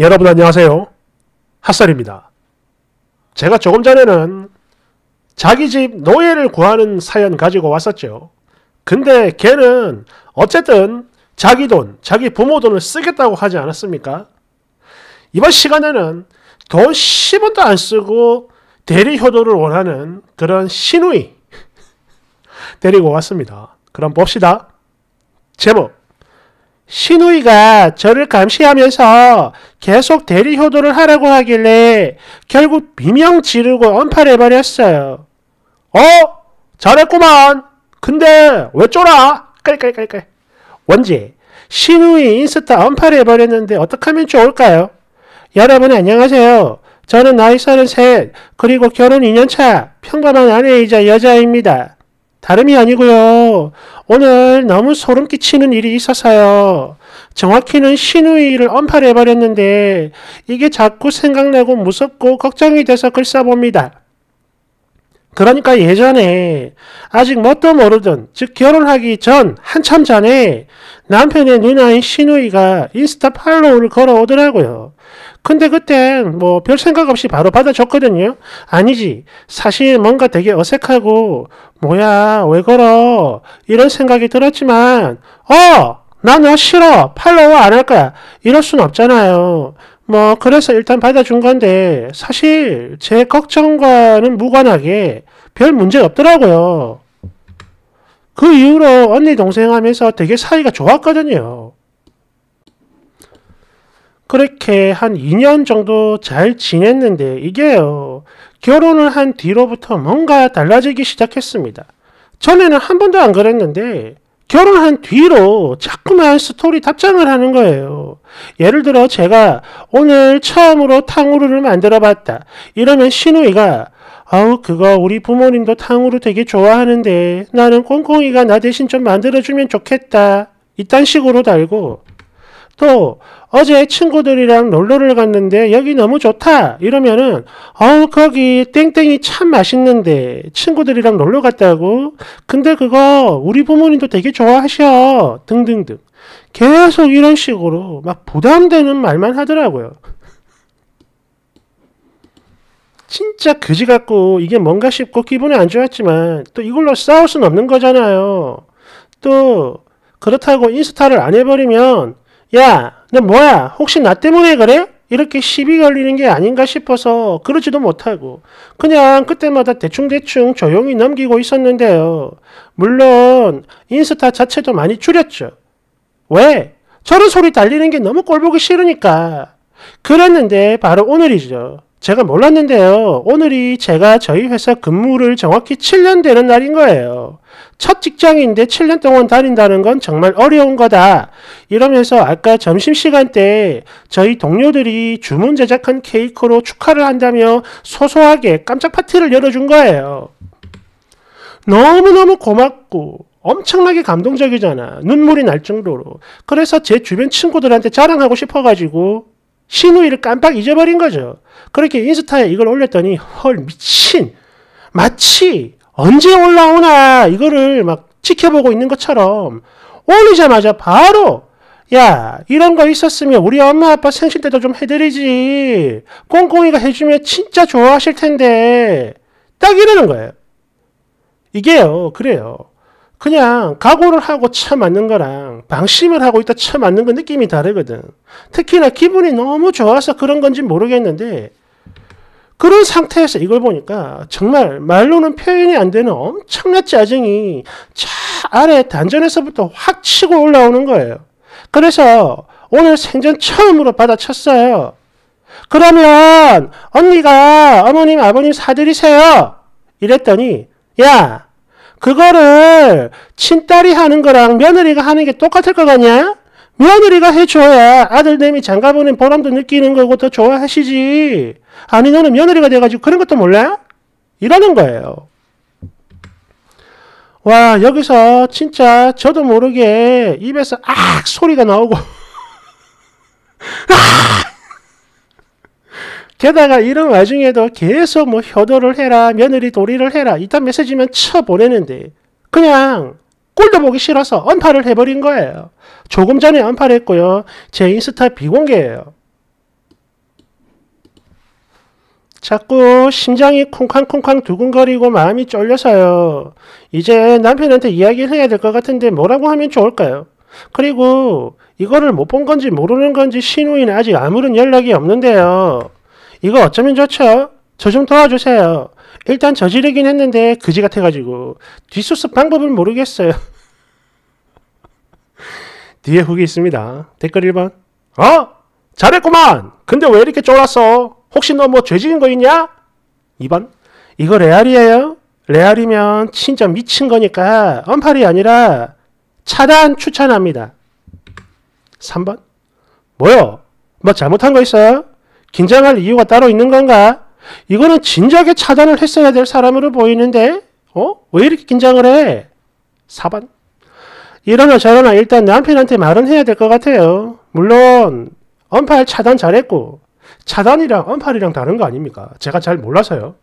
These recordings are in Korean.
여러분 안녕하세요. 핫설입니다. 제가 조금 전에는 자기 집 노예를 구하는 사연 가지고 왔었죠. 근데 걔는 어쨌든 자기 돈, 자기 부모 돈을 쓰겠다고 하지 않았습니까? 이번 시간에는 돈 10원도 안 쓰고 대리 효도를 원하는 그런 신우이 데리고 왔습니다. 그럼 봅시다. 제목 신우이가 저를 감시하면서 계속 대리 효도를 하라고 하길래 결국 비명 지르고 언팔해버렸어요. 어? 잘했구만. 근데 왜 쫄아? 깔깔깔깔. 원지, 신우이 인스타 언팔해버렸는데 어떻 하면 좋을까요? 여러분 안녕하세요. 저는 나이 33, 그리고 결혼 2년차 평범한 아내이자 여자입니다. 다름이 아니고요. 오늘 너무 소름 끼치는 일이 있어서요. 정확히는 신우이를 언팔해버렸는데 이게 자꾸 생각나고 무섭고 걱정이 돼서 글 써봅니다. 그러니까 예전에 아직 뭣도 모르던 즉 결혼하기 전 한참 전에 남편의 누나인 신우이가 인스타 팔로우를 걸어오더라고요. 근데 그때 뭐별 생각 없이 바로 받아줬거든요. 아니지. 사실 뭔가 되게 어색하고 뭐야 왜 걸어 이런 생각이 들었지만 어! 나너 아, 싫어! 팔로우 안할 거야! 이럴 순 없잖아요. 뭐 그래서 일단 받아준 건데 사실 제 걱정과는 무관하게 별 문제 없더라고요. 그 이후로 언니 동생 하면서 되게 사이가 좋았거든요. 그렇게 한 2년 정도 잘 지냈는데 이게요. 결혼을 한 뒤로부터 뭔가 달라지기 시작했습니다. 전에는 한 번도 안 그랬는데 결혼한 뒤로 자꾸만 스토리 답장을 하는 거예요. 예를 들어 제가 오늘 처음으로 탕후루를 만들어 봤다. 이러면 신우이가 아우 그거 우리 부모님도 탕후루 되게 좋아하는데 나는 꽁꽁이가나 대신 좀 만들어주면 좋겠다. 이딴 식으로 달고 또 어제 친구들이랑 놀러를 갔는데 여기 너무 좋다 이러면은 어우 거기 땡땡이 참 맛있는데 친구들이랑 놀러 갔다고 근데 그거 우리 부모님도 되게 좋아하셔 등등등 계속 이런 식으로 막 부담되는 말만 하더라고요. 진짜 그지 같고 이게 뭔가 싶고 기분이 안 좋았지만 또 이걸로 싸울 순 없는 거잖아요. 또 그렇다고 인스타를 안 해버리면 야, 너 뭐야? 혹시 나 때문에 그래? 이렇게 시비 걸리는 게 아닌가 싶어서 그러지도 못하고 그냥 그때마다 대충대충 조용히 넘기고 있었는데요. 물론 인스타 자체도 많이 줄였죠. 왜? 저런 소리 달리는 게 너무 꼴보기 싫으니까. 그랬는데 바로 오늘이죠. 제가 몰랐는데요. 오늘이 제가 저희 회사 근무를 정확히 7년 되는 날인 거예요. 첫 직장인데 7년 동안 다닌다는 건 정말 어려운 거다. 이러면서 아까 점심시간 때 저희 동료들이 주문 제작한 케이크로 축하를 한다며 소소하게 깜짝 파티를 열어준 거예요. 너무너무 고맙고 엄청나게 감동적이잖아. 눈물이 날 정도로. 그래서 제 주변 친구들한테 자랑하고 싶어가지고 신우이를 깜빡 잊어버린 거죠. 그렇게 인스타에 이걸 올렸더니 헐 미친 마치 언제 올라오나 이거를 막 지켜보고 있는 것처럼 올리자마자 바로 야 이런 거 있었으면 우리 엄마 아빠 생신 때도 좀 해드리지 꽁꽁이가 해주면 진짜 좋아하실 텐데 딱 이러는 거예요 이게요 그래요 그냥 각오를 하고 참맞는 거랑 방심을 하고 있다 참맞는거 느낌이 다르거든 특히나 기분이 너무 좋아서 그런 건지 모르겠는데 그런 상태에서 이걸 보니까 정말 말로는 표현이 안 되는 엄청난 짜증이 차 아래 단전에서부터 확 치고 올라오는 거예요. 그래서 오늘 생전 처음으로 받아쳤어요. 그러면 언니가 어머님 아버님 사드리세요. 이랬더니 야 그거를 친딸이 하는 거랑 며느리가 하는 게 똑같을 것 같냐? 며느리가 해줘야 아들내미 장가 보낸 보람도 느끼는 거고 더 좋아하시지. 아니 너는 며느리가 돼가지고 그런 것도 몰라? 이러는 거예요. 와 여기서 진짜 저도 모르게 입에서 악 소리가 나오고 게다가 이런 와중에도 계속 뭐 효도를 해라 며느리 도리를 해라 이딴 메시지만 쳐 보내는데 그냥 꼴도 보기 싫어서 언팔을 해버린 거예요. 조금 전에 언팔 했고요. 제 인스타 비공개예요. 자꾸 심장이 쿵쾅쿵쾅 두근거리고 마음이 쫄려서요. 이제 남편한테 이야기를 해야 될 것 같은데 뭐라고 하면 좋을까요? 그리고 이거를 못 본 건지 모르는 건지 신우인 아직 아무런 연락이 없는데요. 이거 어쩌면 좋죠? 저 좀 도와주세요. 일단 저지르긴 했는데 그지 같아가지고 뒷수습 방법을 모르겠어요. 뒤에 후기 있습니다. 댓글 1번 어? 잘했구만! 근데 왜 이렇게 쫄았어? 혹시 너 뭐죄 지은 거 있냐? 2번 이거 레알이에요? 레알이면 진짜 미친 거니까 언팔이 아니라 차단 추천합니다. 3번 뭐요? 뭐 잘못한 거 있어요? 긴장할 이유가 따로 있는 건가? 이거는 진작에 차단을 했어야 될 사람으로 보이는데 어? 왜 이렇게 긴장을 해? 4번 이러나 저러나 일단 남편한테 말은 해야 될 것 같아요. 물론 언팔 차단 잘했고 차단이랑 언팔이랑 다른 거 아닙니까? 제가 잘 몰라서요.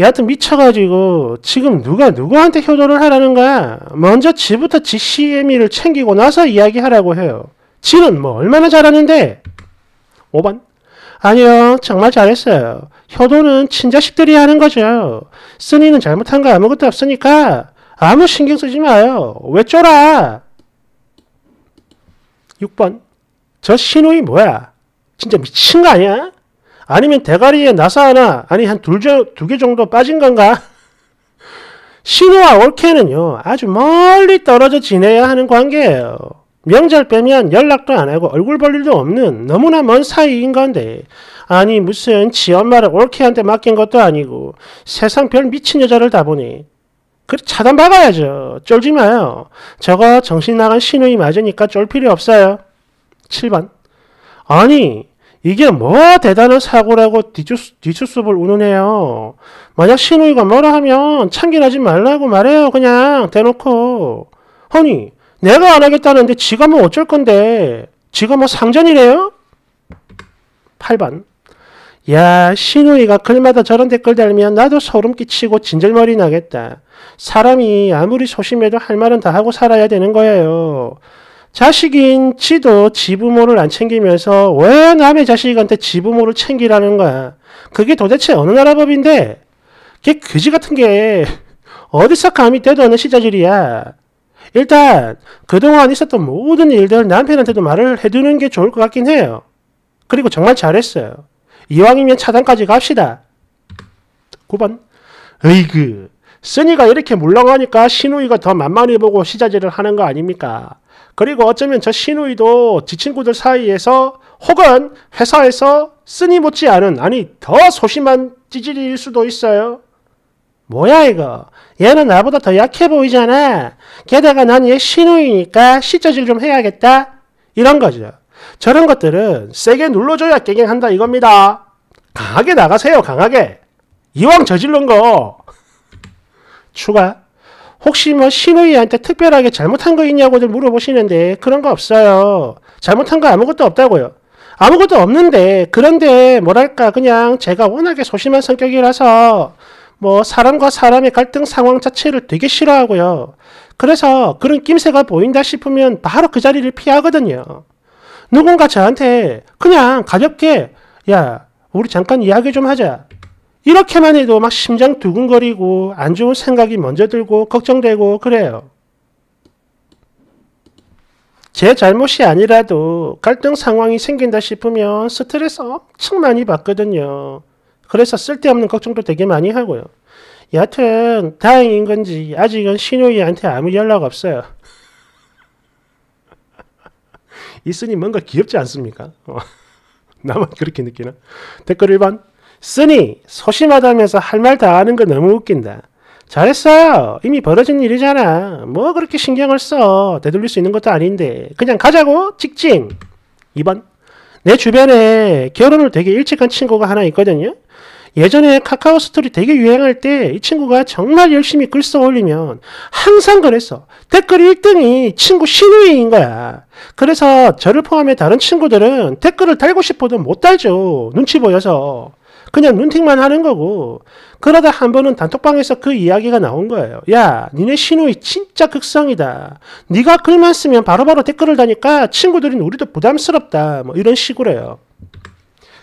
여하튼 미쳐가지고 지금 누가 누구한테 효도를 하라는 거야. 먼저 지부터 지 CME를 챙기고 나서 이야기하라고 해요. 지는 뭐 얼마나 잘하는데 5번 아니요, 정말 잘했어요. 효도는 친자식들이 하는 거죠. 쓰니는 잘못한 거 아무것도 없으니까 아무 신경 쓰지 마요. 왜 쫄아? 6번. 저 신우이 뭐야? 진짜 미친 거 아니야? 아니면 대가리에 나사 하나, 아니 한두개 정도 빠진 건가? 신우와 올케는요, 아주 멀리 떨어져 지내야 하는 관계예요. 명절 빼면 연락도 안 하고 얼굴 볼 일도 없는 너무나 먼 사이인 건데 아니 무슨 지 엄마를 올케한테 맡긴 것도 아니고 세상 별 미친 여자를 다 보니 그 차단 박아야죠. 쫄지 마요. 저거 정신 나간 신우이 맞으니까 쫄 필요 없어요. 7번 아니 이게 뭐 대단한 사고라고 뒤수뒤뒷수불을 운운해요. 만약 신우이가 뭐라 하면 참견하지 말라고 말해요. 그냥 대놓고. 허니 내가 안 하겠다는데 지가 뭐 어쩔 건데 지가 뭐 상전이래요? 8번 야 신우이가 글마다 저런 댓글 달면 나도 소름 끼치고 진절머리 나겠다. 사람이 아무리 소심해도 할 말은 다 하고 살아야 되는 거예요. 자식인 지도 지부모를 안 챙기면서 왜 남의 자식한테 지부모를 챙기라는 거야. 그게 도대체 어느 나라 법인데? 걔 그지 같은 게 어디서 감히 때도 없는 시자질이야. 일단 그동안 있었던 모든 일들 남편한테도 말을 해두는 게 좋을 것 같긴 해요. 그리고 정말 잘했어요. 이왕이면 차단까지 갑시다. 9번 으이그 쓰니가 이렇게 물러가니까 신우이가 더 만만히 보고 시자질을 하는 거 아닙니까? 그리고 어쩌면 저 신우이도 지 친구들 사이에서 혹은 회사에서 쓰니 못지 않은 아니 더 소심한 찌질일 수도 있어요. 뭐야 이거 얘는 나보다 더 약해 보이잖아 게다가 난 얘 신우이니까 시저질 좀 해야겠다 이런 거죠 저런 것들은 세게 눌러줘야 깨갱한다 이겁니다 강하게 나가세요 강하게 이왕 저질른 거 추가 혹시 뭐 신우이한테 특별하게 잘못한 거 있냐고들 물어보시는데 그런 거 없어요 잘못한 거 아무것도 없다고요 아무것도 없는데 그런데 뭐랄까 그냥 제가 워낙에 소심한 성격이라서 뭐 사람과 사람의 갈등 상황 자체를 되게 싫어하고요. 그래서 그런 낌새가 보인다 싶으면 바로 그 자리를 피하거든요. 누군가 저한테 그냥 가볍게 야 우리 잠깐 이야기 좀 하자. 이렇게만 해도 막 심장 두근거리고 안 좋은 생각이 먼저 들고 걱정되고 그래요. 제 잘못이 아니라도 갈등 상황이 생긴다 싶으면 스트레스 엄청 많이 받거든요. 그래서 쓸데없는 걱정도 되게 많이 하고요. 여하튼 다행인 건지 아직은 신우이한테 아무 연락 없어요. 있으니 뭔가 귀엽지 않습니까? 어. 나만 그렇게 느끼나? 댓글 1번 쓰니 소심하다면서 할 말 다 하는 거 너무 웃긴다. 잘했어. 이미 벌어진 일이잖아. 뭐 그렇게 신경을 써. 되돌릴 수 있는 것도 아닌데. 그냥 가자고? 직진. 2번 내 주변에 결혼을 되게 일찍 한 친구가 하나 있거든요. 예전에 카카오 스토리 되게 유행할 때 이 친구가 정말 열심히 글 써 올리면 항상 그랬어. 댓글 1등이 친구 신우이인 거야. 그래서 저를 포함해 다른 친구들은 댓글을 달고 싶어도 못 달죠. 눈치 보여서. 그냥 눈팅만 하는 거고 그러다 한 번은 단톡방에서 그 이야기가 나온 거예요. 야 니네 신우이 진짜 극성이다. 네가 글만 쓰면 바로바로 바로 댓글을 다니까 친구들은 우리도 부담스럽다. 뭐 이런 식으로요.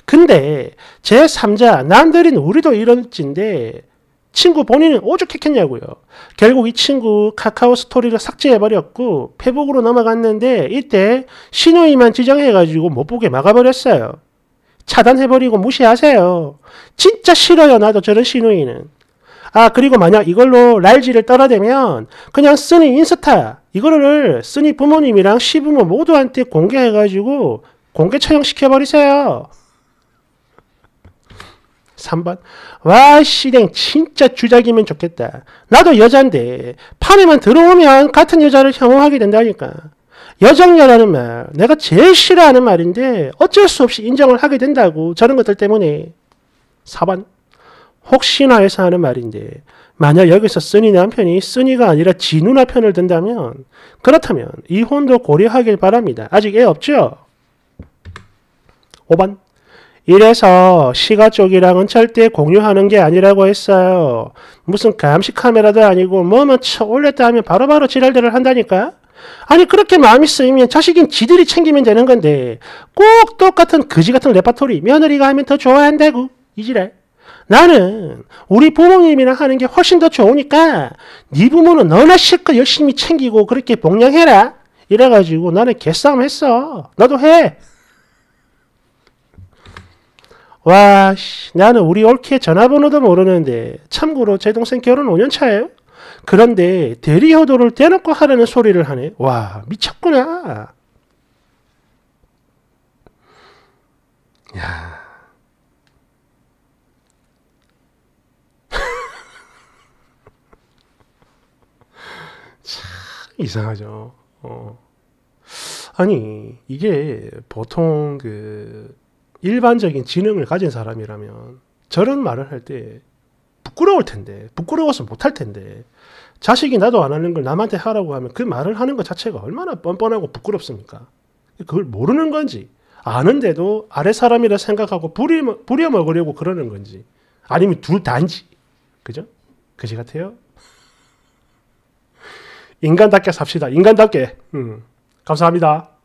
근데 제3자 남들인 우리도 이런짓인데 친구 본인은 오죽했겠냐고요. 결국 이 친구 카카오 스토리를 삭제해버렸고 페북으로 넘어갔는데 이때 신호위만 지정해가지고 못 보게 막아버렸어요. 차단해버리고 무시하세요. 진짜 싫어요 나도 저런 신호위는. 아 그리고 만약 이걸로 랄지를 떨어대면 그냥 쓰니 인스타 이거를 쓰니 부모님이랑 시부모 모두한테 공개해가지고 공개 처형시켜버리세요. 3번 와 씨랭 진짜 주작이면 좋겠다. 나도 여잔데 판에만 들어오면 같은 여자를 혐오하게 된다니까. 여정녀라는 말 내가 제일 싫어하는 말인데 어쩔 수 없이 인정을 하게 된다고 저런 것들 때문에 4번 혹시나 해서 하는 말인데 만약 여기서 쓰니 남편이 쓰니가 아니라 진우나 편을 든다면 그렇다면 이혼도 고려하길 바랍니다. 아직 애 없죠? 5번 이래서 시가 쪽이랑은 절대 공유하는 게 아니라고 했어요. 무슨 감시 카메라도 아니고 뭐만 쳐 올렸다 하면 바로바로 지랄들을 한다니까? 아니 그렇게 마음이 쓰이면 자식인 지들이 챙기면 되는 건데 꼭 똑같은 그지 같은 레파토리 며느리가 하면 더 좋아한다고 이 지랄. 나는 우리 부모님이랑 하는 게 훨씬 더 좋으니까 네 부모는 너나 실컷 열심히 챙기고 그렇게 복양해라 이래가지고 나는 개싸움 했어. 너도 해. 와, 씨, 나는 우리 올케 전화번호도 모르는데, 참고로 제 동생 결혼 5년 차예요. 그런데 대리 효도를 대놓고 하라는 소리를 하네. 와, 미쳤구나. 야. 참 이상하죠. 어. 아니, 이게 보통 그 일반적인 지능을 가진 사람이라면 저런 말을 할 때 부끄러울 텐데 부끄러워서 못 할 텐데 자식이 나도 안 하는 걸 남한테 하라고 하면 그 말을 하는 것 자체가 얼마나 뻔뻔하고 부끄럽습니까? 그걸 모르는 건지 아는데도 아래 사람이라 생각하고 부려, 부려먹으려고 그러는 건지 아니면 둘 다인지 그죠? 그지 같아요? 인간답게 삽시다. 인간답게. 음. 감사합니다.